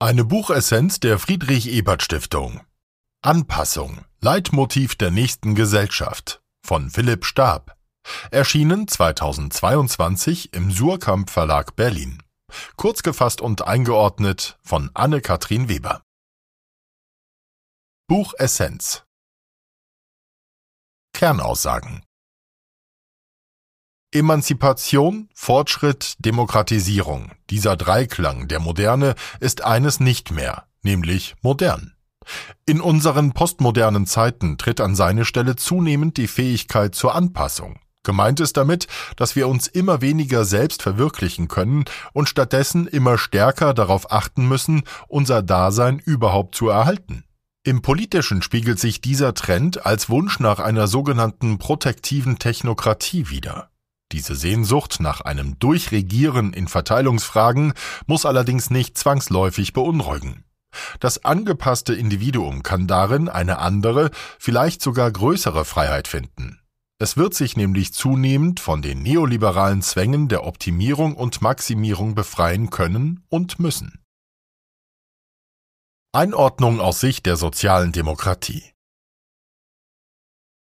Eine Buchessenz der Friedrich Ebert Stiftung. Anpassung. Leitmotiv der nächsten Gesellschaft. Von Philipp Stab. Erschienen 2022 im Surkamp Verlag Berlin. Kurz gefasst und eingeordnet von anne kathrin Weber. Buchessenz. Kernaussagen. Emanzipation, Fortschritt, Demokratisierung. Dieser Dreiklang der Moderne ist eines nicht mehr, nämlich modern. In unseren postmodernen Zeiten tritt an seine Stelle zunehmend die Fähigkeit zur Anpassung. Gemeint ist damit, dass wir uns immer weniger selbst verwirklichen können und stattdessen immer stärker darauf achten müssen, unser Dasein überhaupt zu erhalten. Im Politischen spiegelt sich dieser Trend als Wunsch nach einer sogenannten protektiven Technokratie wider. Diese Sehnsucht nach einem Durchregieren in Verteilungsfragen muss allerdings nicht zwangsläufig beunruhigen. Das angepasste Individuum kann darin eine andere, vielleicht sogar größere Freiheit finden. Es wird sich nämlich zunehmend von den neoliberalen Zwängen der Optimierung und Maximierung befreien können und müssen. Einordnung aus Sicht der sozialen Demokratie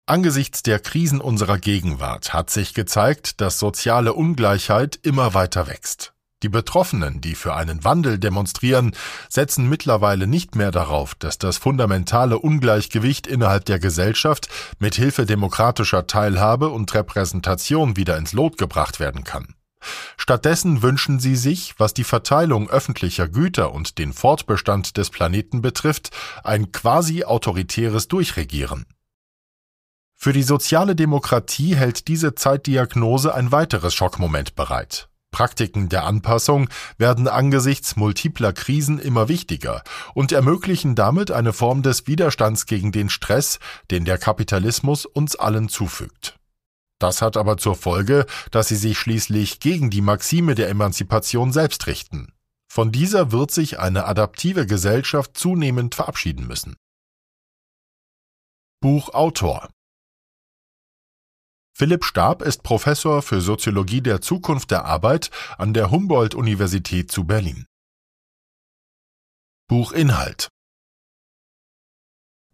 Angesichts der Krisen unserer Gegenwart hat sich gezeigt, dass soziale Ungleichheit immer weiter wächst. Die Betroffenen, die für einen Wandel demonstrieren, setzen mittlerweile nicht mehr darauf, dass das fundamentale Ungleichgewicht innerhalb der Gesellschaft mit Hilfe demokratischer Teilhabe und Repräsentation wieder ins Lot gebracht werden kann. Stattdessen wünschen sie sich, was die Verteilung öffentlicher Güter und den Fortbestand des Planeten betrifft, ein quasi autoritäres Durchregieren. Für die soziale Demokratie hält diese Zeitdiagnose ein weiteres Schockmoment bereit. Praktiken der Anpassung werden angesichts multipler Krisen immer wichtiger und ermöglichen damit eine Form des Widerstands gegen den Stress, den der Kapitalismus uns allen zufügt. Das hat aber zur Folge, dass sie sich schließlich gegen die Maxime der Emanzipation selbst richten. Von dieser wird sich eine adaptive Gesellschaft zunehmend verabschieden müssen. Buchautor Philipp Stab ist Professor für Soziologie der Zukunft der Arbeit an der Humboldt-Universität zu Berlin. Buchinhalt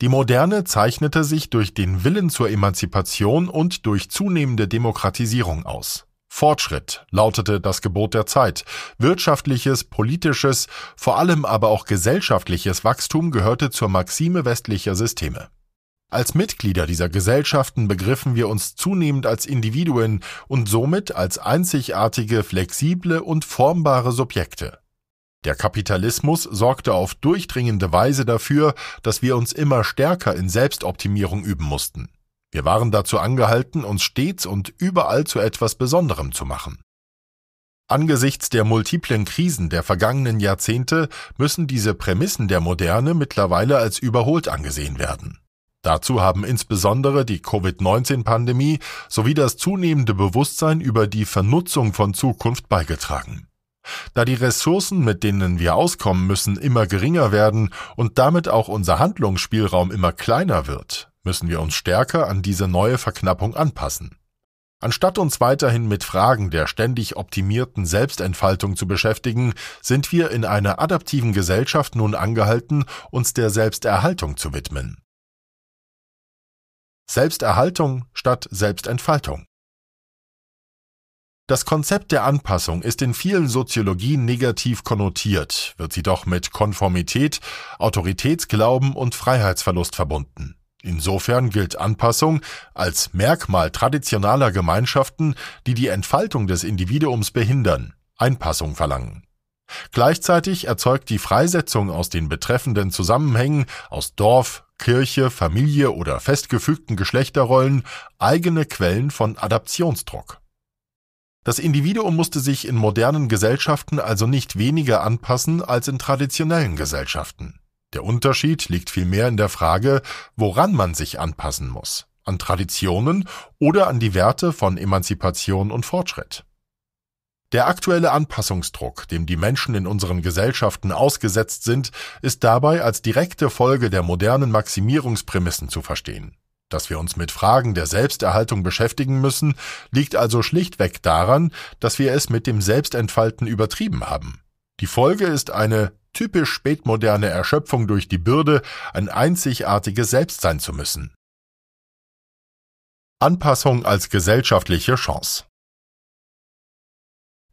Die Moderne zeichnete sich durch den Willen zur Emanzipation und durch zunehmende Demokratisierung aus. Fortschritt lautete das Gebot der Zeit. Wirtschaftliches, politisches, vor allem aber auch gesellschaftliches Wachstum gehörte zur Maxime westlicher Systeme. Als Mitglieder dieser Gesellschaften begriffen wir uns zunehmend als Individuen und somit als einzigartige, flexible und formbare Subjekte. Der Kapitalismus sorgte auf durchdringende Weise dafür, dass wir uns immer stärker in Selbstoptimierung üben mussten. Wir waren dazu angehalten, uns stets und überall zu etwas Besonderem zu machen. Angesichts der multiplen Krisen der vergangenen Jahrzehnte müssen diese Prämissen der Moderne mittlerweile als überholt angesehen werden. Dazu haben insbesondere die Covid-19-Pandemie sowie das zunehmende Bewusstsein über die Vernutzung von Zukunft beigetragen. Da die Ressourcen, mit denen wir auskommen müssen, immer geringer werden und damit auch unser Handlungsspielraum immer kleiner wird, müssen wir uns stärker an diese neue Verknappung anpassen. Anstatt uns weiterhin mit Fragen der ständig optimierten Selbstentfaltung zu beschäftigen, sind wir in einer adaptiven Gesellschaft nun angehalten, uns der Selbsterhaltung zu widmen. Selbsterhaltung statt Selbstentfaltung. Das Konzept der Anpassung ist in vielen Soziologien negativ konnotiert, wird sie doch mit Konformität, Autoritätsglauben und Freiheitsverlust verbunden. Insofern gilt Anpassung als Merkmal traditionaler Gemeinschaften, die die Entfaltung des Individuums behindern, Einpassung verlangen Gleichzeitig erzeugt die Freisetzung aus den betreffenden Zusammenhängen aus Dorf, Kirche, Familie oder festgefügten Geschlechterrollen eigene Quellen von Adaptionsdruck. Das Individuum musste sich in modernen Gesellschaften also nicht weniger anpassen als in traditionellen Gesellschaften. Der Unterschied liegt vielmehr in der Frage, woran man sich anpassen muss, an Traditionen oder an die Werte von Emanzipation und Fortschritt. Der aktuelle Anpassungsdruck, dem die Menschen in unseren Gesellschaften ausgesetzt sind, ist dabei als direkte Folge der modernen Maximierungsprämissen zu verstehen. Dass wir uns mit Fragen der Selbsterhaltung beschäftigen müssen, liegt also schlichtweg daran, dass wir es mit dem Selbstentfalten übertrieben haben. Die Folge ist eine typisch spätmoderne Erschöpfung durch die Bürde, ein einzigartiges Selbst sein zu müssen. Anpassung als gesellschaftliche Chance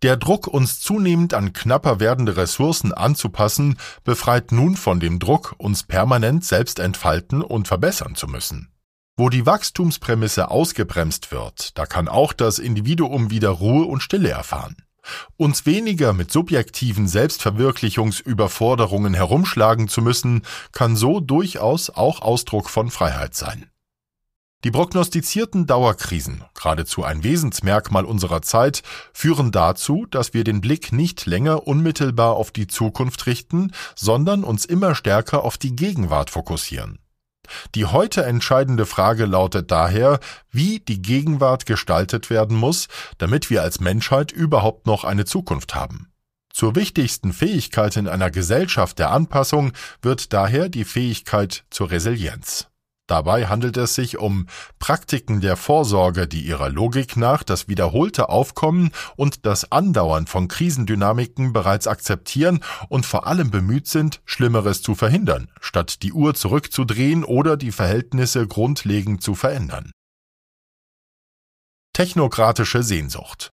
der Druck, uns zunehmend an knapper werdende Ressourcen anzupassen, befreit nun von dem Druck, uns permanent selbst entfalten und verbessern zu müssen. Wo die Wachstumsprämisse ausgebremst wird, da kann auch das Individuum wieder Ruhe und Stille erfahren. Uns weniger mit subjektiven Selbstverwirklichungsüberforderungen herumschlagen zu müssen, kann so durchaus auch Ausdruck von Freiheit sein. Die prognostizierten Dauerkrisen, geradezu ein Wesensmerkmal unserer Zeit, führen dazu, dass wir den Blick nicht länger unmittelbar auf die Zukunft richten, sondern uns immer stärker auf die Gegenwart fokussieren. Die heute entscheidende Frage lautet daher, wie die Gegenwart gestaltet werden muss, damit wir als Menschheit überhaupt noch eine Zukunft haben. Zur wichtigsten Fähigkeit in einer Gesellschaft der Anpassung wird daher die Fähigkeit zur Resilienz. Dabei handelt es sich um Praktiken der Vorsorge, die ihrer Logik nach das wiederholte Aufkommen und das Andauern von Krisendynamiken bereits akzeptieren und vor allem bemüht sind, Schlimmeres zu verhindern, statt die Uhr zurückzudrehen oder die Verhältnisse grundlegend zu verändern. Technokratische Sehnsucht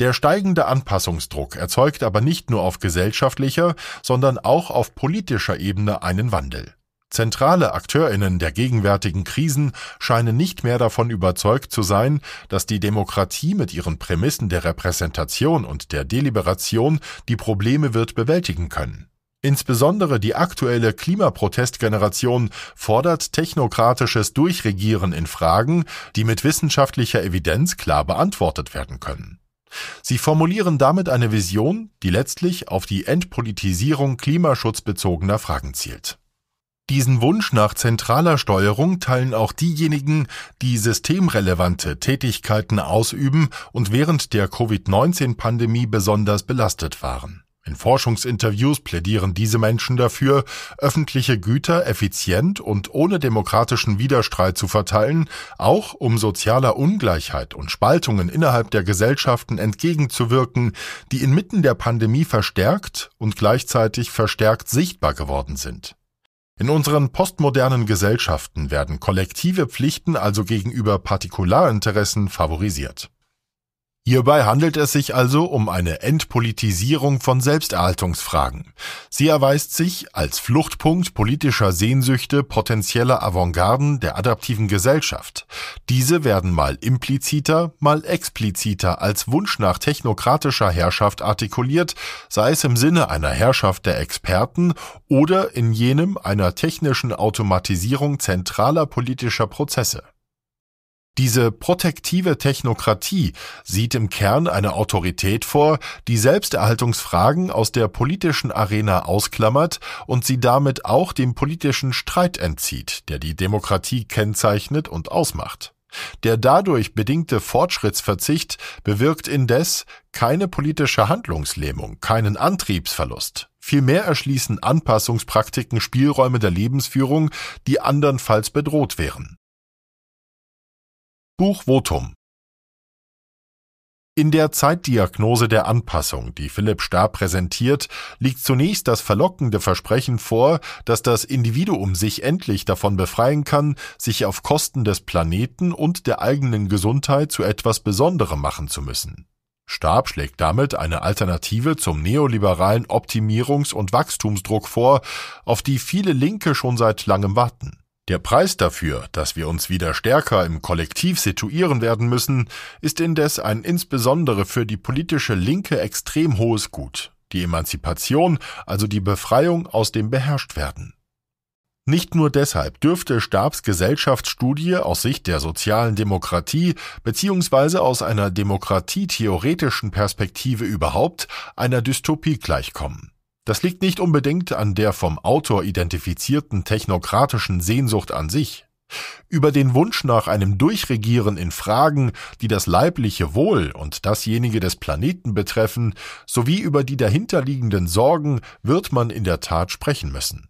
der steigende Anpassungsdruck erzeugt aber nicht nur auf gesellschaftlicher, sondern auch auf politischer Ebene einen Wandel. Zentrale Akteurinnen der gegenwärtigen Krisen scheinen nicht mehr davon überzeugt zu sein, dass die Demokratie mit ihren Prämissen der Repräsentation und der Deliberation die Probleme wird bewältigen können. Insbesondere die aktuelle Klimaprotestgeneration fordert technokratisches Durchregieren in Fragen, die mit wissenschaftlicher Evidenz klar beantwortet werden können. Sie formulieren damit eine Vision, die letztlich auf die Entpolitisierung klimaschutzbezogener Fragen zielt. Diesen Wunsch nach zentraler Steuerung teilen auch diejenigen, die systemrelevante Tätigkeiten ausüben und während der Covid-19-Pandemie besonders belastet waren. In Forschungsinterviews plädieren diese Menschen dafür, öffentliche Güter effizient und ohne demokratischen Widerstreit zu verteilen, auch um sozialer Ungleichheit und Spaltungen innerhalb der Gesellschaften entgegenzuwirken, die inmitten der Pandemie verstärkt und gleichzeitig verstärkt sichtbar geworden sind. In unseren postmodernen Gesellschaften werden kollektive Pflichten also gegenüber Partikularinteressen favorisiert Hierbei handelt es sich also um eine Entpolitisierung von Selbsterhaltungsfragen. Sie erweist sich als Fluchtpunkt politischer Sehnsüchte potenzieller Avantgarden der adaptiven Gesellschaft. Diese werden mal impliziter, mal expliziter als Wunsch nach technokratischer Herrschaft artikuliert, sei es im Sinne einer Herrschaft der Experten oder in jenem einer technischen Automatisierung zentraler politischer Prozesse. Diese protektive Technokratie sieht im Kern eine Autorität vor, die Selbsterhaltungsfragen aus der politischen Arena ausklammert und sie damit auch dem politischen Streit entzieht, der die Demokratie kennzeichnet und ausmacht. Der dadurch bedingte Fortschrittsverzicht bewirkt indes keine politische Handlungslähmung, keinen Antriebsverlust. Vielmehr erschließen Anpassungspraktiken Spielräume der Lebensführung, die andernfalls bedroht wären. Buch Votum in der Zeitdiagnose der Anpassung, die Philipp Starr präsentiert, liegt zunächst das verlockende Versprechen vor, dass das Individuum sich endlich davon befreien kann, sich auf Kosten des Planeten und der eigenen Gesundheit zu etwas Besonderem machen zu müssen. Stab schlägt damit eine Alternative zum neoliberalen Optimierungs- und Wachstumsdruck vor, auf die viele Linke schon seit langem warten. Der Preis dafür, dass wir uns wieder stärker im Kollektiv situieren werden müssen, ist indes ein insbesondere für die politische Linke extrem hohes Gut, die Emanzipation, also die Befreiung aus dem Beherrschtwerden. Nicht nur deshalb dürfte Stabs Gesellschaftsstudie aus Sicht der sozialen Demokratie bzw. aus einer demokratietheoretischen Perspektive überhaupt einer Dystopie gleichkommen. Das liegt nicht unbedingt an der vom Autor identifizierten technokratischen Sehnsucht an sich. Über den Wunsch nach einem Durchregieren in Fragen, die das leibliche Wohl und dasjenige des Planeten betreffen, sowie über die dahinterliegenden Sorgen wird man in der Tat sprechen müssen.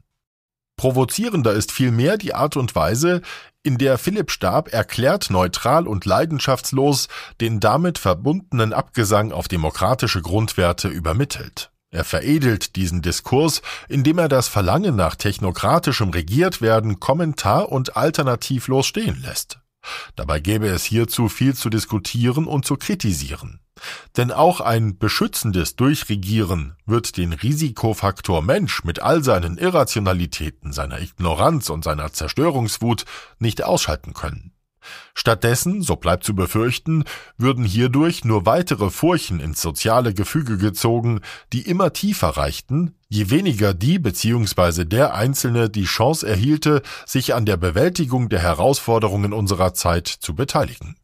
Provozierender ist vielmehr die Art und Weise, in der Philipp Stab erklärt neutral und leidenschaftslos den damit verbundenen Abgesang auf demokratische Grundwerte übermittelt. Er veredelt diesen Diskurs, indem er das Verlangen nach technokratischem Regiertwerden kommentar- und alternativlos stehen lässt. Dabei gäbe es hierzu viel zu diskutieren und zu kritisieren. Denn auch ein beschützendes Durchregieren wird den Risikofaktor Mensch mit all seinen Irrationalitäten, seiner Ignoranz und seiner Zerstörungswut nicht ausschalten können. Stattdessen, so bleibt zu befürchten, würden hierdurch nur weitere Furchen ins soziale Gefüge gezogen, die immer tiefer reichten, je weniger die bzw. der Einzelne die Chance erhielte, sich an der Bewältigung der Herausforderungen unserer Zeit zu beteiligen.